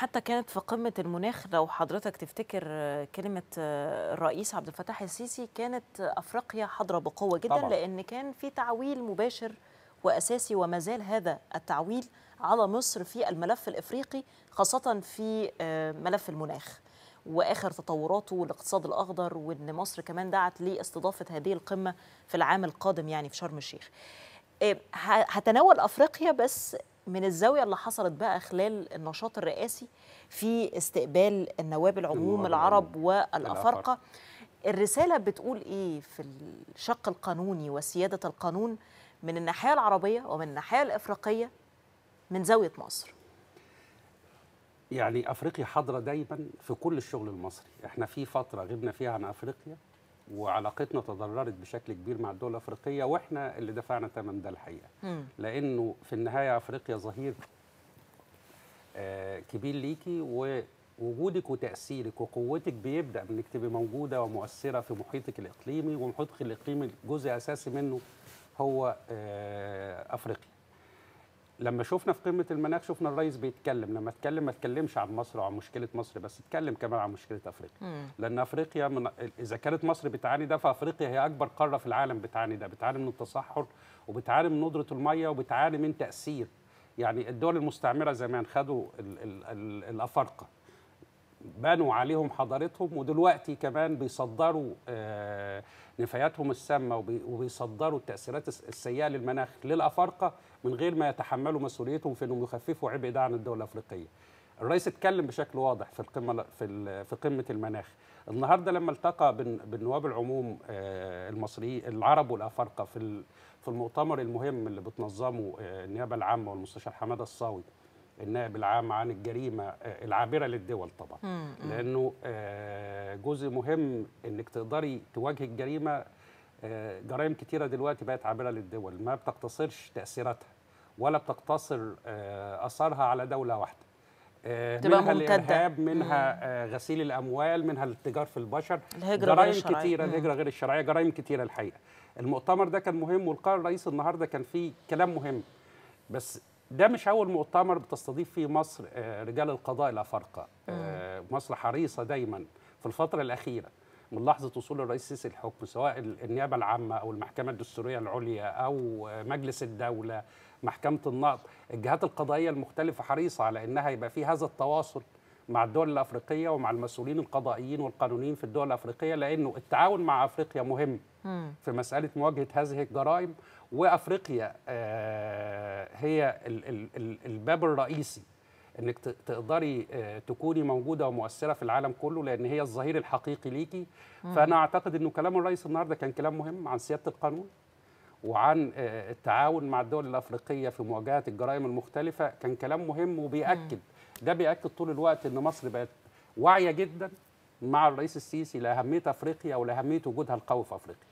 حتى كانت في قمه المناخ لو حضرتك تفتكر كلمه الرئيس عبد الفتاح السيسي كانت افريقيا حاضره بقوه جدا طبعا. لان كان في تعويل مباشر واساسي وما زال هذا التعويل على مصر في الملف الافريقي خاصه في آه، ملف المناخ واخر تطوراته والاقتصاد الاخضر وان مصر كمان دعت لاستضافه هذه القمه في العام القادم يعني في شرم الشيخ آه، هتناول افريقيا بس من الزاويه اللي حصلت بقى خلال النشاط الرئاسي في استقبال النواب العموم العرب والافارقه الرساله بتقول ايه في الشق القانوني وسياده القانون من الناحيه العربيه ومن الناحيه الافريقيه من زاويه مصر يعني افريقيا حاضره دايما في كل الشغل المصري احنا في فتره غبنا فيها عن افريقيا وعلاقتنا تضررت بشكل كبير مع الدول الافريقيه واحنا اللي دفعنا ثمن ده الحقيقه لانه في النهايه افريقيا ظهير آه، كبير ليكي ووجودك وتاثيرك وقوتك بيبدا انك تبقي موجوده ومؤثره في محيطك الاقليمي ومحيطك الاقليمي جزء اساسي منه هو آه، افريقيا لما شفنا في قمه المناخ شفنا الرئيس بيتكلم لما اتكلم ما اتكلمش عن مصر وعن مشكله مصر بس اتكلم كمان عن مشكله افريقيا مم. لان افريقيا من اذا كانت مصر بتعاني ده فافريقيا هي اكبر قاره في العالم بتعاني ده بتعاني من التصحر وبتعاني من ندره الميه وبتعاني من تاثير يعني الدول المستعمره زمان خدوا الافارقه بنوا عليهم حضارتهم ودلوقتي كمان بيصدروا آه، نفاياتهم السامه وبيصدروا التاثيرات السيئه للمناخ للافارقه من غير ما يتحملوا مسؤوليتهم في انهم يخففوا عبء ده عن الدول الافريقيه. الرئيس اتكلم بشكل واضح في القمه في في قمه المناخ. النهارده لما التقى بالنواب العموم آه، المصريين العرب والافارقه في في المؤتمر المهم اللي بتنظمه آه، النيابه العامه والمستشار حماده الصاوي النائب العام عن الجريمه آه، العابره للدول طبعا لانه آه، جزء مهم انك تقدري تواجهي الجريمه آه، جرائم كتيره دلوقتي بقت عابره للدول ما بتقتصرش تاثيراتها ولا بتقتصر اثرها على دوله واحده تبقى منها الارهاب منها مم. غسيل الاموال منها التجار في البشر الهجره جرائم غير كتيره الهجره غير الشرعيه جرائم كتيره الحقيقه المؤتمر ده كان مهم والقرار الرئيسي النهارده كان فيه كلام مهم بس ده مش اول مؤتمر بتستضيف فيه مصر آه، رجال القضاء الافارقه آه، مصر حريصه دايما في الفتره الاخيره من لحظه وصول الرئيس السيسي الحكم سواء النيابه العامه او المحكمه الدستوريه العليا او مجلس الدوله محكمه النقض الجهات القضائيه المختلفه حريصه على انها يبقى في هذا التواصل مع الدول الافريقيه ومع المسؤولين القضائيين والقانونيين في الدول الافريقيه لانه التعاون مع افريقيا مهم في مساله مواجهه هذه الجرائم وافريقيا آه، هي الباب الرئيسي انك تقدري آه، تكوني موجوده ومؤثره في العالم كله لان هي الظهير الحقيقي ليكي فانا اعتقد انه كلام الرئيس النهارده كان كلام مهم عن سياده القانون وعن آه، التعاون مع الدول الافريقيه في مواجهه الجرائم المختلفه كان كلام مهم وبياكد ده بياكد طول الوقت ان مصر بقت واعيه جدا مع الرئيس السيسي لاهميه افريقيا ولاهميه وجودها القوي في افريقيا